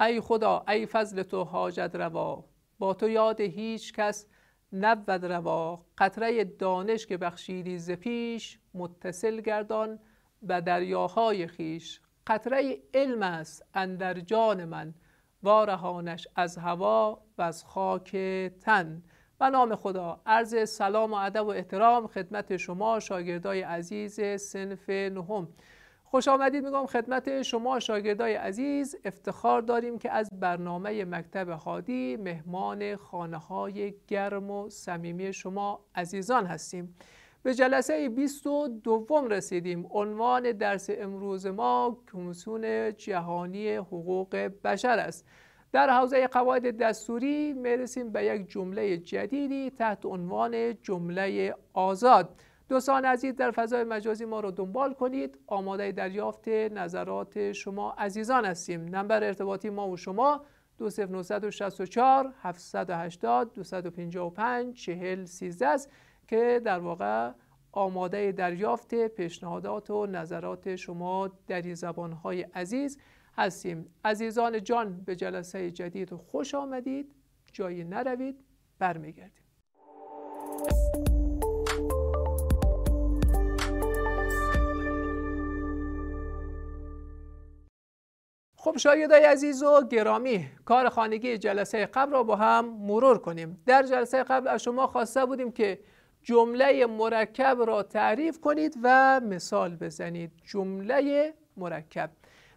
ای خدا ای فضل تو حاجت روا با تو یاد هیچ کس نبود روا قطره دانش که بخشیدی ز پیش متصل گردان به دریاهای خیش قطره علم است اندر جان من وارهانش از هوا و از خاک تن و نام خدا عرض سلام و ادب و احترام خدمت شما شاگردای عزیز سنف نهم خوش آمدید میگم خدمت شما شاگردای عزیز افتخار داریم که از برنامه مکتب خادی مهمان خانه های گرم و صمیمی شما عزیزان هستیم به جلسه 22 رسیدیم عنوان درس امروز ما کمیسیون جهانی حقوق بشر است در حوزه قواعد دستوری میرسیم به یک جمله جدیدی تحت عنوان جمله آزاد دوستان عزیز در فضای مجازی ما رو دنبال کنید آماده دریافت نظرات شما عزیزان هستیم نمبر ارتباطی ما و شما 2964 780 255 40 13 است که در واقع آماده دریافت پیشنهادات و نظرات شما در این زبانهای عزیز هستیم عزیزان جان به جلسه جدید خوش آمدید جایی نروید برمیگردیم خب شایدای عزیز و گرامی کار خانگی جلسه قبل را با هم مرور کنیم در جلسه قبل از شما خواسته بودیم که جمله مرکب را تعریف کنید و مثال بزنید جمله مرکب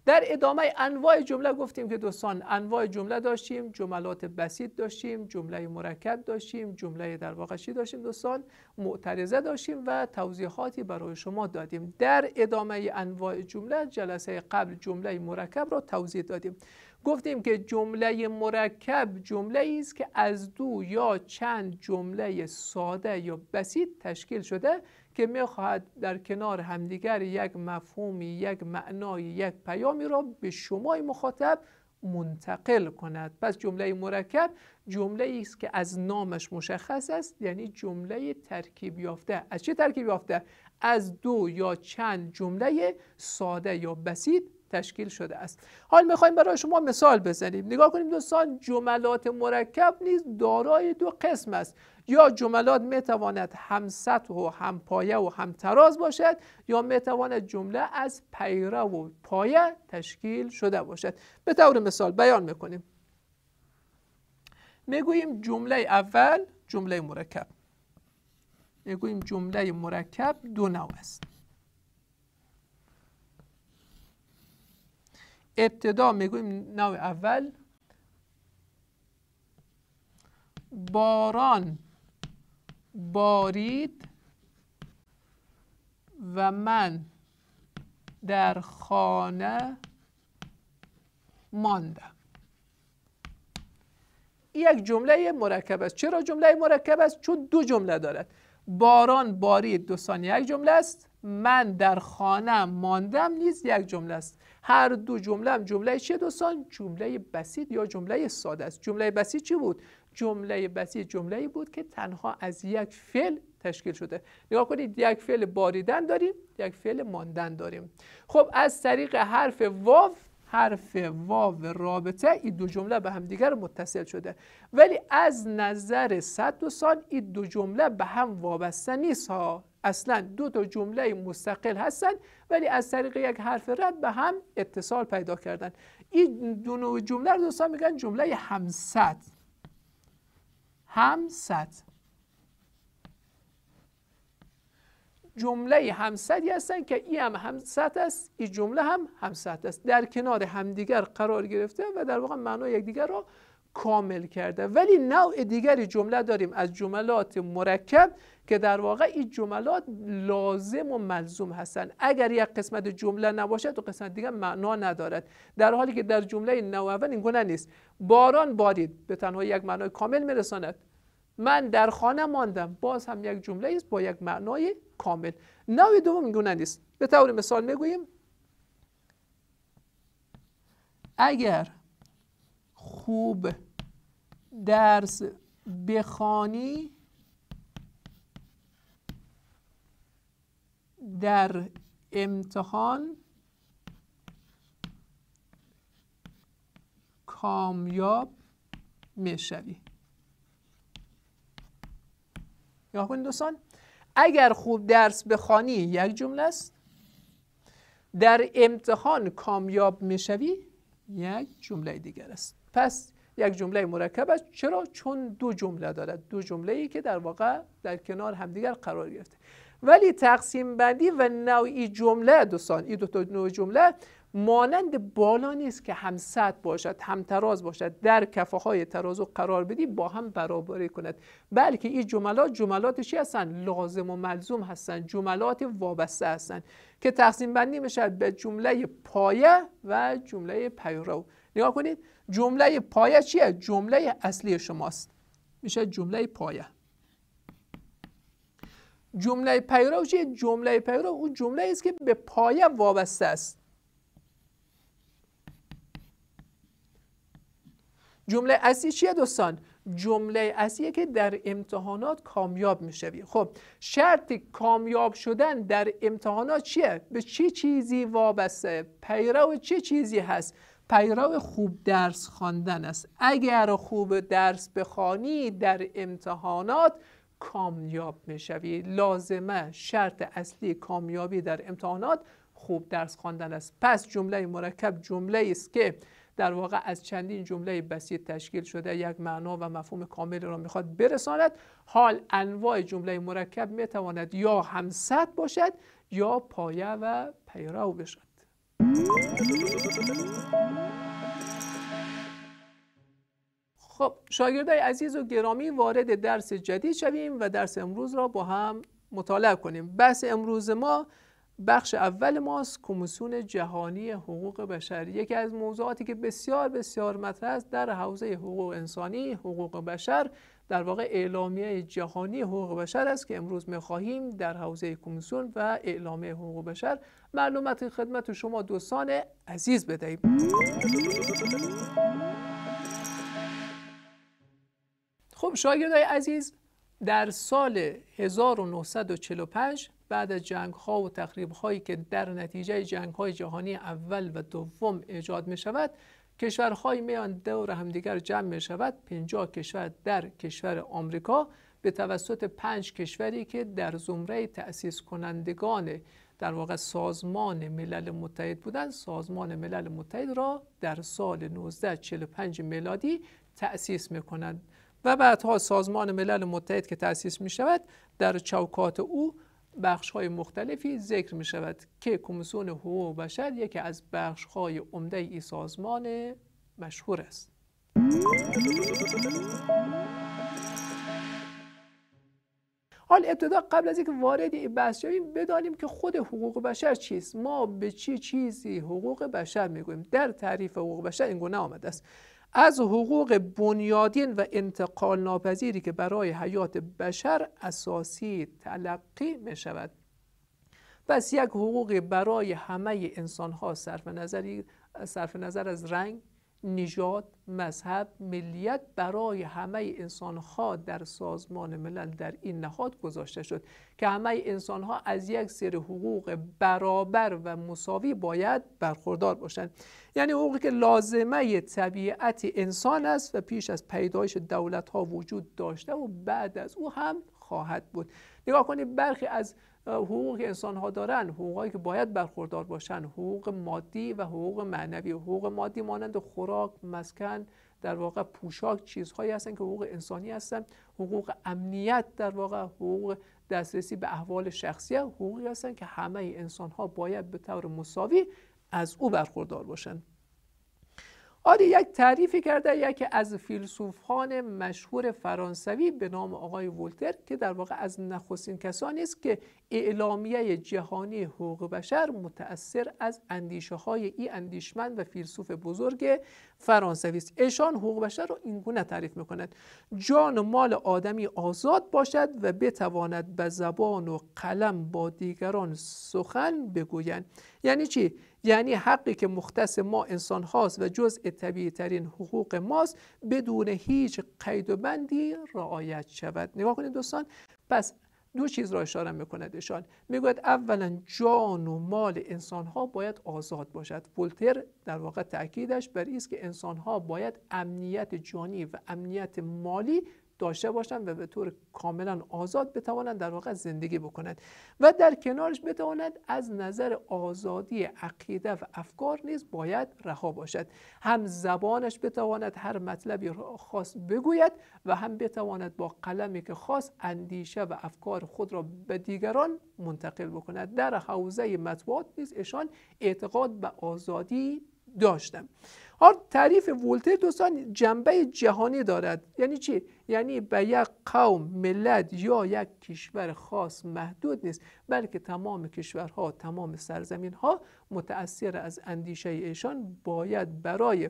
در ادامه انواع جمله گفتیم که دوستان انواع جمله داشتیم جملات بسیط داشتیم جمله مرکب داشتیم جمله در واقع داشتیم دوستان معترضه داشتیم و توضیحاتی برای شما دادیم در ادامه انواع جمله جلسه قبل جمله مرکب را توضیح دادیم گفتیم که جمله مرکب جمله ای است که از دو یا چند جمله ساده یا بسیط تشکیل شده که میخواهد در کنار همدیگر یک مفهومی یک معنایی یک پیامی را به شمای مخاطب منتقل کند پس جمله مرکب جمله است که از نامش مشخص است یعنی جمله ترکیب یافته از چه ترکیب یافته از دو یا چند جمله ساده یا بسیط تشکیل شده است حال میخوایم برای شما مثال بزنیم نگاه کنیم دوستان جملات مرکب نیز دارای دو قسم است یا جملات میتواند هم سطح و هم پایه و هم تراز باشد یا میتواند جمله از پیره و پایه تشکیل شده باشد به طور مثال بیان میکنیم میگوییم جمله اول جمله مرکب میگوییم جمله مرکب دو نوع است ابتدا میگویم نوع اول باران بارید و من در خانه ماندم یک جمله مرکب است چرا جمله مرکب است چون دو جمله دارد باران باری دو ثانیه یک جمله است من در خانه ماندم نیز یک جمله است هر دو جمله هم جمله چه دوستان جمله بسیط یا جمله ساده است جمله بسیط چی بود جمله بسیط جمله بود که تنها از یک فعل تشکیل شده نگاه کنید یک فعل باریدن داریم یک فعل ماندن داریم خب از طریق حرف واو حرف واو رابطه این دو جمله به هم دیگر متصل شده ولی از نظر صد و سال این دو جمله به هم وابسته نیست ها اصلا دو تا جمله مستقل هستند ولی از طریق یک حرف رد به هم اتصال پیدا کردن این دو جمله رو دوستان میگن جمله همسد همصد. جمله همسدی هستن که این هم همسط است این جمله هم همسط است در کنار همدیگر قرار گرفته و در واقع معنای یکدیگر را کامل کرده ولی نوع دیگری جمله داریم از جملات مرکب که در واقع این جملات لازم و ملزوم هستند اگر یک قسمت جمله نباشد و قسمت دیگر معنا ندارد در حالی که در جمله نو اول این گونه نیست باران بارید به تنها یک معنای کامل میرساند من در خانه ماندم باز هم یک جمله است با یک معنای کامل نوع دوم گونه نیست به طور مثال میگوییم اگر خوب درس بخوانی در امتحان کامیاب میشوی نگاه دوستان اگر خوب درس بخوانی یک جمله است در امتحان کامیاب میشوی یک جمله دیگر است پس یک جمله مرکب است چرا چون دو جمله دارد دو جمله ای که در واقع در کنار همدیگر قرار گرفته ولی تقسیم بندی و نوعی جمله دوستان این دو تا نوع جمله مانند بالا نیست که هم سطح باشد هم تراز باشد در کفه های ترازو قرار بدی با هم برابری کند بلکه این جملات جملات چی هستند لازم و ملزوم هستند جملات وابسته هستند که تقسیم بندی میشد به جمله پایه و جمله پیرو نگاه کنید جمله پایه چیه جمله اصلی شماست میشه جمله پایه جمله پیرو چیه جمله پیرو اون جمله است که به پایه وابسته است جمله اصلی چیه دوستان جمله اصلیه که در امتحانات کامیاب میشوی خب شرط کامیاب شدن در امتحانات چیه به چی چیزی وابسته پیرو چه چیزی هست پیرو خوب درس خواندن است اگر خوب درس بخوانی در امتحانات کامیاب میشوی لازمه شرط اصلی کامیابی در امتحانات خوب درس خواندن است پس جمله مرکب جمله است که در واقع از چندین جمله بسیط تشکیل شده یک معنا و مفهوم کامل را میخواد برساند حال انواع جمله مرکب میتواند یا همسط باشد یا پایه و پیرو بشد خب شاگردای عزیز و گرامی وارد درس جدید شویم و درس امروز را با هم مطالعه کنیم بحث امروز ما بخش اول ماست کمیسیون جهانی حقوق بشر یکی از موضوعاتی که بسیار بسیار مطرح است در حوزه حقوق انسانی حقوق بشر در واقع اعلامیه جهانی حقوق بشر است که امروز میخواهیم در حوزه کمیسیون و اعلامیه حقوق بشر معلومات خدمت شما دوستان عزیز بدهیم خب شاگردای عزیز در سال 1945 بعد از جنگ ها و تخریب هایی که در نتیجه جنگ های جهانی اول و دوم ایجاد می شود کشورهای میان دور همدیگر جمع می شود 50 کشور در کشور آمریکا به توسط پنج کشوری که در زمره تأسیس کنندگان در واقع سازمان ملل متحد بودند سازمان ملل متحد را در سال 1945 میلادی تأسیس می کنند و بعدها سازمان ملل متحد که تأسیس می شود در چوکات او بخش های مختلفی ذکر می شود که کمیسیون حقوق بشر یکی از بخش های عمده ای سازمان مشهور است حال ابتدا قبل از اینکه وارد این بحث شویم بدانیم که خود حقوق بشر چیست ما به چه چی چیزی حقوق بشر میگویم در تعریف حقوق بشر این گونه آمده است از حقوق بنیادین و انتقال ناپذیری که برای حیات بشر اساسی تلقی می شود پس یک حقوق برای همه انسان ها صرف صرف نظر از رنگ نژاد مذهب ملیت برای همه انسانها در سازمان ملل در این نهاد گذاشته شد که همه انسانها از یک سری حقوق برابر و مساوی باید برخوردار باشند یعنی حقوقی که لازمه طبیعت انسان است و پیش از پیدایش دولت ها وجود داشته و بعد از او هم خواهد بود نگاه کنید برخی از حقوق انسان ها دارن حقوقی که باید برخوردار باشن حقوق مادی و حقوق معنوی حقوق مادی مانند خوراک مسکن در واقع پوشاک چیزهایی هستن که حقوق انسانی هستن. حقوق امنیت در واقع حقوق دسترسی به احوال شخصی حقوقی هستن که همه انسان ها باید به طور مساوی از او برخوردار باشند آری یک تعریفی کرده یکی از فیلسوفان مشهور فرانسوی به نام آقای ولتر که در واقع از نخستین کسانی است که اعلامیه جهانی حقوق بشر متأثر از اندیشه های ای اندیشمند و فیلسوف بزرگ فرانسوی است ایشان حقوق بشر را اینگونه تعریف میکند جان و مال آدمی آزاد باشد و بتواند به زبان و قلم با دیگران سخن بگویند یعنی چی یعنی حقی که مختص ما انسان هاست و جزء طبیعی ترین حقوق ماست بدون هیچ قید و بندی رعایت شود نگاه کنید دوستان پس دو چیز را اشاره میکند ایشان میگوید اولا جان و مال انسان ها باید آزاد باشد ولتر در واقع تاکیدش بر این است که انسان ها باید امنیت جانی و امنیت مالی داشته باشند و به طور کاملا آزاد بتوانند در واقع زندگی بکنند و در کنارش بتواند از نظر آزادی عقیده و افکار نیز باید رها باشد هم زبانش بتواند هر مطلبی خاص بگوید و هم بتواند با قلمی که خاص اندیشه و افکار خود را به دیگران منتقل بکند در حوزه مطبوعات نیز اشان اعتقاد به آزادی داشتم حال تعریف ولتر دوستان جنبه جهانی دارد یعنی چی یعنی به یک قوم ملت یا یک کشور خاص محدود نیست بلکه تمام کشورها تمام سرزمین ها متأثر از اندیشه ایشان باید برای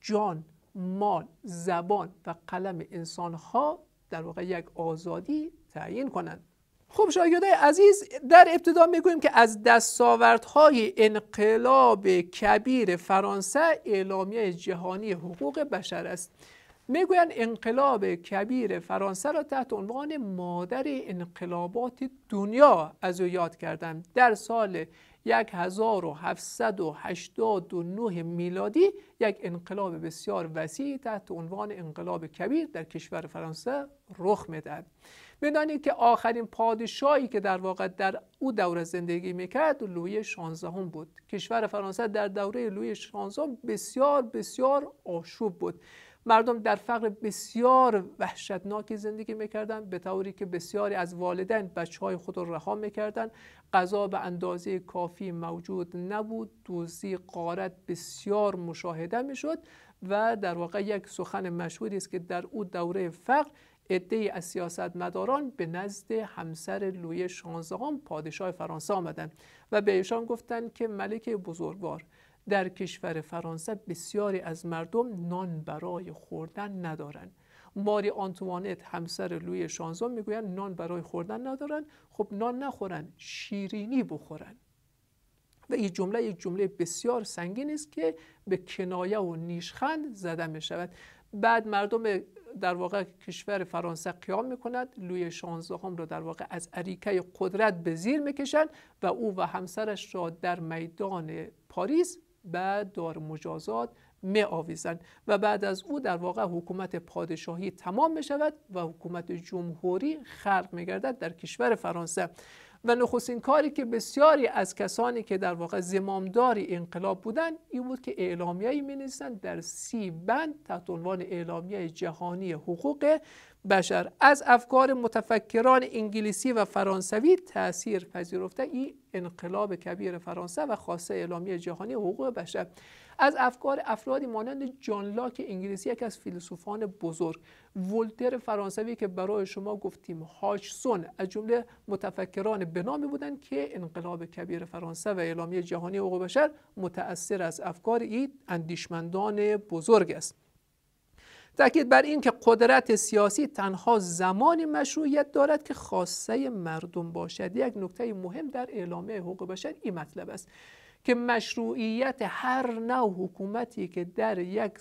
جان مال زبان و قلم انسان ها در واقع یک آزادی تعیین کنند خب شاگردای عزیز در ابتدا میگویم که از دستاوردهای انقلاب کبیر فرانسه اعلامیه جهانی حقوق بشر است میگویند انقلاب کبیر فرانسه را تحت عنوان مادر انقلابات دنیا از او یاد کردن. در سال 1789 میلادی یک انقلاب بسیار وسیع تحت عنوان انقلاب کبیر در کشور فرانسه رخ میدهد بدانید که آخرین پادشاهی که در واقع در او دوره زندگی میکرد لوی 16 هم بود کشور فرانسه در دوره لوی 16 بسیار بسیار آشوب بود مردم در فقر بسیار وحشتناکی زندگی میکردند به طوری که بسیاری از والدین بچه های خود را رها میکردند غذا به اندازه کافی موجود نبود دوزی قارت بسیار مشاهده میشد و در واقع یک سخن مشهوری است که در او دوره فقر ای از مداران به نزد همسر لوی 16 پادشاه فرانسه آمدند و به ایشان گفتند که ملک بزرگوار در کشور فرانسه بسیاری از مردم نان برای خوردن ندارند ماری آنتوانت همسر لوی 16 میگویند نان برای خوردن ندارن خب نان نخورن شیرینی بخورن و این جمله یک جمله بسیار سنگین است که به کنایه و نیشخند زده می شود بعد مردم در واقع کشور فرانسه قیام میکند لوی 16 را در واقع از اریکه قدرت به زیر میکشند و او و همسرش را در میدان پاریس به دار مجازات می و بعد از او در واقع حکومت پادشاهی تمام می شود و حکومت جمهوری خلق می گردد در کشور فرانسه و نخستین کاری که بسیاری از کسانی که در واقع زمامداری انقلاب بودند این بود که اعلامیه‌ای می‌نویسند در سی بند تحت عنوان اعلامیه جهانی حقوق بشر از افکار متفکران انگلیسی و فرانسوی تاثیر پذیرفته این انقلاب کبیر فرانسه و خاصه اعلامیه جهانی حقوق بشر از افکار افرادی مانند جان لاک انگلیسی یک از فیلسوفان بزرگ ولتر فرانسوی که برای شما گفتیم هاچسون از جمله متفکران به نامی بودند که انقلاب کبیر فرانسه و اعلامیه جهانی حقوق بشر متأثر از افکار این اندیشمندان بزرگ است تاکید بر این که قدرت سیاسی تنها زمانی مشروعیت دارد که خاصه مردم باشد یک نکته مهم در اعلامیه حقوق بشر این مطلب است که مشروعیت هر نوع حکومتی که در یک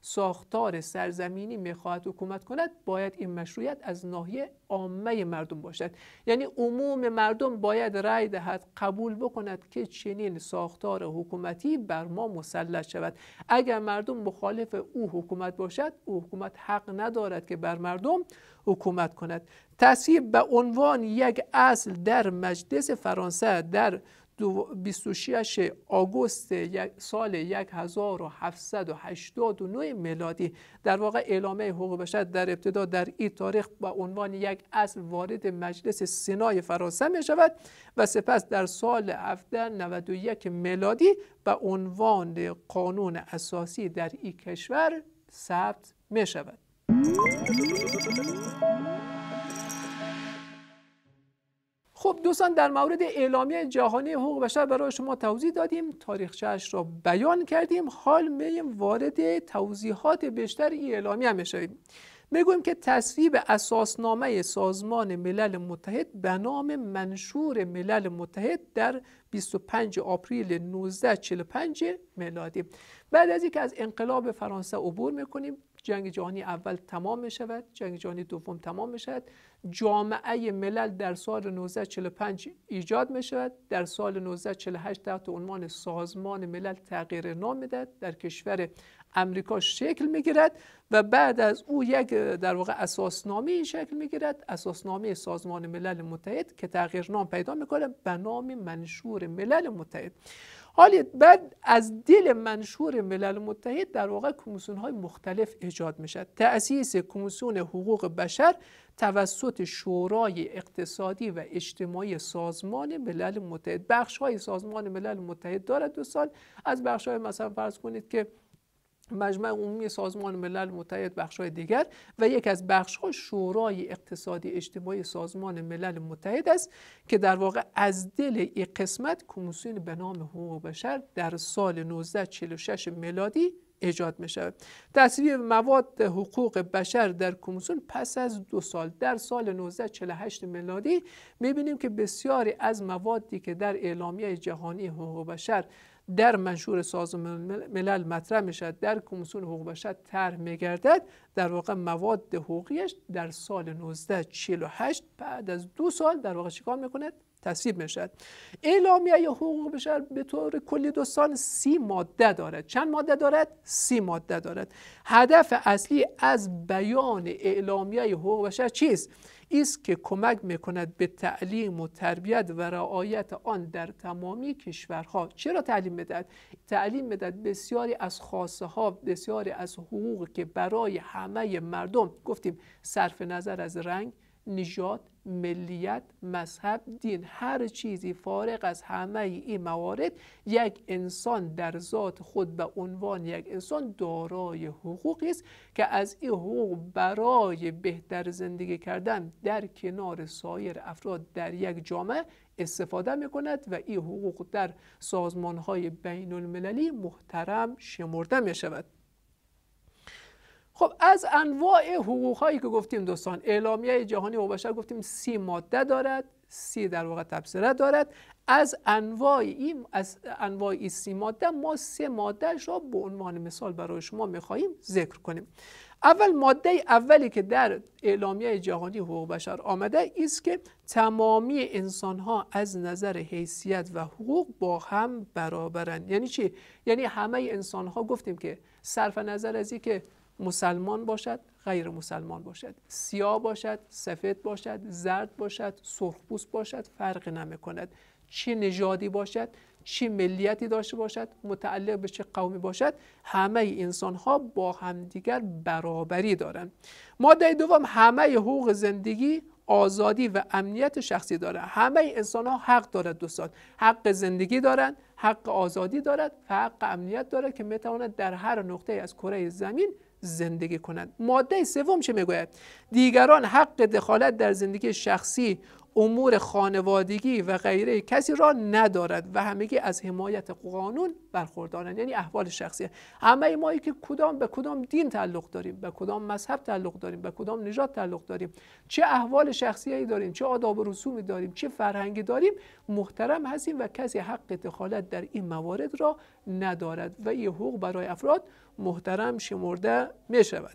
ساختار سرزمینی میخواهد حکومت کند باید این مشروعیت از ناحیه عامه مردم باشد یعنی عموم مردم باید رأی دهد قبول بکند که چنین ساختار حکومتی بر ما مسلط شود اگر مردم مخالف او حکومت باشد او حکومت حق ندارد که بر مردم حکومت کند تصویب به عنوان یک اصل در مجلس فرانسه در 26 آگوست سال 1789 میلادی در واقع اعلامه حقوق بشر در ابتدا در این تاریخ با عنوان یک اصل وارد مجلس سنای فرانسه می شود و سپس در سال 1791 میلادی به عنوان قانون اساسی در این کشور ثبت می شود خب دوستان در مورد اعلامیه جهانی حقوق بشر برای شما توضیح دادیم تاریخچه‌اش را بیان کردیم حال میریم وارد توضیحات بیشتر این اعلامیه میشویم میگویم که تصویب اساسنامه سازمان ملل متحد به نام منشور ملل متحد در 25 آپریل 1945 میلادی بعد از اینکه از انقلاب فرانسه عبور میکنیم جنگ جهانی اول تمام می شود جنگ جهانی دوم تمام می شود جامعه ملل در سال 1945 ایجاد می شود در سال 1948 تحت عنوان سازمان ملل تغییر نام میدهد در کشور امریکا شکل می گیرد و بعد از او یک در واقع اساسنامه شکل می گیرد اساسنامه سازمان ملل متحد که تغییر نام پیدا کنه به نام منشور ملل متحد حالی بعد از دل منشور ملل متحد در واقع کمیسیون های مختلف ایجاد میشد تأسیس کمیسیون حقوق بشر توسط شورای اقتصادی و اجتماعی سازمان ملل متحد بخش های سازمان ملل متحد دارد دو سال از بخش های مثلا فرض کنید که مجمع عمومی سازمان ملل متحد بخشهای دیگر و یک از بخشها شورای اقتصادی اجتماعی سازمان ملل متحد است که در واقع از دل این قسمت کمیسیون به نام حقوق بشر در سال 1946 میلادی ایجاد می شود تصویب مواد حقوق بشر در کمیسیون پس از دو سال در سال 1948 میلادی می بینیم که بسیاری از موادی که در اعلامیه جهانی حقوق بشر در منشور سازمان ملل مطرح میشد در کمیسیون حقوق بشر طرح میگردد در واقع مواد حقوقیش در سال 1948 بعد از دو سال در واقع چیکار میکند تصویب میشد اعلامیه حقوق بشر به طور کلی سال سی ماده دارد چند ماده دارد سی ماده دارد هدف اصلی از بیان اعلامیه حقوق بشر چیست است که کمک میکند به تعلیم و تربیت و رعایت آن در تمامی کشورها چرا تعلیم میدهد تعلیم میدهد بسیاری از خاصه ها بسیاری از حقوق که برای همه مردم گفتیم صرف نظر از رنگ نژاد ملیت مذهب دین هر چیزی فارغ از همه این موارد یک انسان در ذات خود به عنوان یک انسان دارای حقوقی است که از این حقوق برای بهتر زندگی کردن در کنار سایر افراد در یک جامعه استفاده می کند و این حقوق در سازمان های بین المللی محترم شمرده می شود خب از انواع حقوق هایی که گفتیم دوستان اعلامیه جهانی حقوق بشر گفتیم سی ماده دارد سی در واقع تبصره دارد از انواع این از انواع این سی ماده ما سه ماده را به عنوان مثال برای شما میخواهیم ذکر کنیم اول ماده اولی که در اعلامیه جهانی حقوق بشر آمده است که تمامی انسان ها از نظر حیثیت و حقوق با هم برابرند یعنی چی یعنی همه انسان ها گفتیم که صرف نظر از اینکه مسلمان باشد غیر مسلمان باشد سیاه باشد سفید باشد زرد باشد سرخپوست باشد فرق کند چه نژادی باشد چه ملیتی داشته باشد متعلق به چه قومی باشد همه ای انسان ها با همدیگر برابری دارند ماده دوم همه حقوق زندگی آزادی و امنیت شخصی دارند همه انسان ها حق دارد دوستان حق زندگی دارند حق آزادی دارد حق امنیت دارد که میتواند در هر نقطه از کره زمین زندگی کنند ماده سوم چه میگوید دیگران حق دخالت در زندگی شخصی امور خانوادگی و غیره کسی را ندارد و همگی از حمایت قانون برخوردارند یعنی احوال شخصی همه مایی که کدام به کدام دین تعلق داریم به کدام مذهب تعلق داریم به کدام نژاد تعلق داریم چه احوال شخصی داریم چه آداب و رسومی داریم چه فرهنگی داریم محترم هستیم و کسی حق دخالت در این موارد را ندارد و این حقوق برای افراد محترم شمرده می شود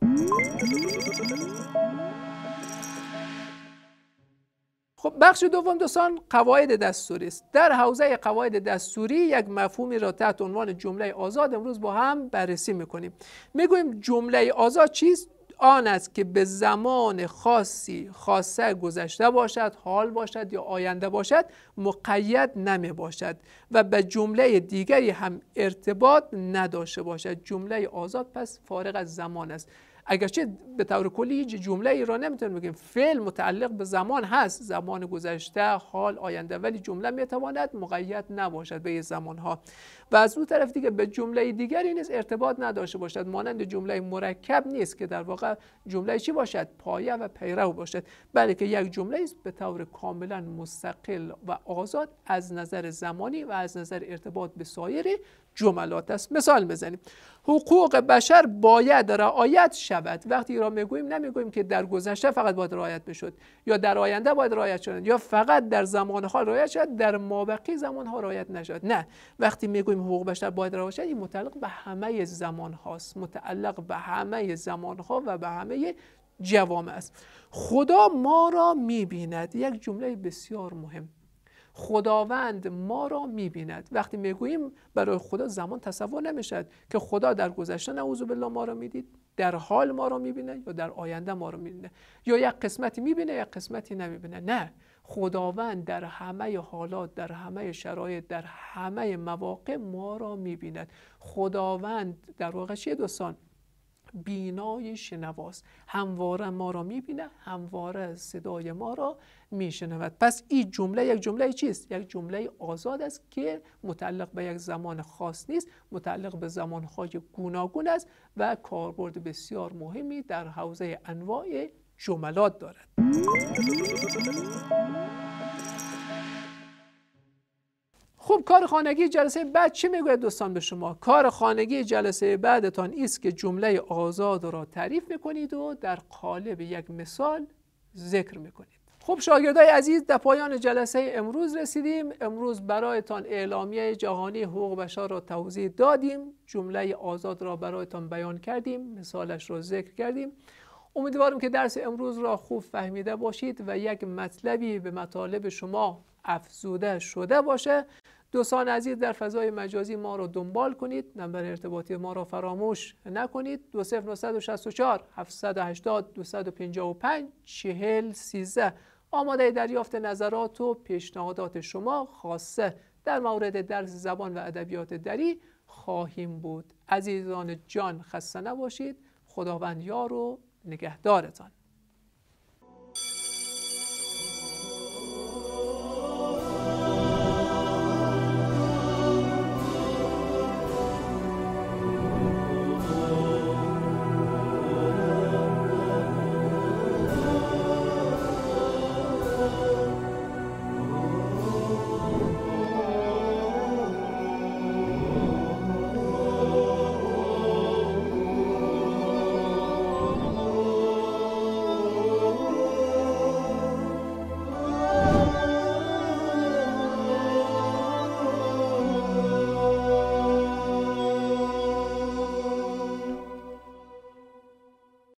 خب بخش دوم دوستان قواعد دستوری است در حوزه قواعد دستوری یک مفهومی را تحت عنوان جمله آزاد امروز با هم بررسی میکنیم میگویم جمله آزاد چیست آن است که به زمان خاصی خاصه گذشته باشد حال باشد یا آینده باشد مقید نمی باشد و به جمله دیگری هم ارتباط نداشته باشد جمله آزاد پس فارغ از زمان است اگرچه به طور کلی هیچ جمله ای را نمیتونیم بگیم فعل متعلق به زمان هست زمان گذشته حال آینده ولی جمله میتواند مقید نباشد به زمان ها و از اون طرف دیگه به جمله دیگری نیز ارتباط نداشته باشد مانند جمله مرکب نیست که در واقع جمله چی باشد پایه و پیرو باشد بلکه یک جمله است به طور کاملا مستقل و آزاد از نظر زمانی و از نظر ارتباط به سایر جملات است مثال بزنیم حقوق بشر باید رعایت شود وقتی را میگوییم نمیگوییم که در گذشته فقط باید رعایت بشد یا در آینده باید رعایت شود یا فقط در زمان حال رعایت شد در مابقی زمان ها رعایت نشد نه وقتی میگوییم حقوق بشر باید این متعلق به همه زمان هاست متعلق به همه زمان ها و به همه جوامع است خدا ما را میبیند یک جمله بسیار مهم خداوند ما را میبیند وقتی میگوییم برای خدا زمان تصور نمیشد که خدا در گذشته نعوذ بالله ما را میدید در حال ما را میبینه یا در آینده ما را میبینه یا یک قسمتی میبینه یک قسمتی نمیبینه نه خداوند در همه حالات در همه شرایط در همه مواقع ما را میبیند خداوند در واقع چیه دوستان بینای شنواست همواره ما را میبینه همواره صدای ما را میشنود پس این جمله یک جمله چیست یک جمله آزاد است که متعلق به یک زمان خاص نیست متعلق به زمانهای گوناگون است و کاربرد بسیار مهمی در حوزه انواع جملات دارد خب کار خانگی جلسه بعد چه میگوید دوستان به شما کار خانگی جلسه بعدتان است که جمله آزاد را تعریف میکنید و در قالب یک مثال ذکر میکنید خب شاگردای عزیز در پایان جلسه امروز رسیدیم امروز برایتان اعلامیه جهانی حقوق بشر را توضیح دادیم جمله آزاد را برایتان بیان کردیم مثالش را ذکر کردیم امیدوارم که درس امروز را خوب فهمیده باشید و یک مطلبی به مطالب شما افزوده شده باشه دوستان عزیز در فضای مجازی ما را دنبال کنید نمبر ارتباطی ما را فراموش نکنید 2964 780 255 40 13 آماده دریافت نظرات و پیشنهادات شما خاصه در مورد درس زبان و ادبیات دری خواهیم بود عزیزان جان خسته نباشید خداوند یار و نگهدارتان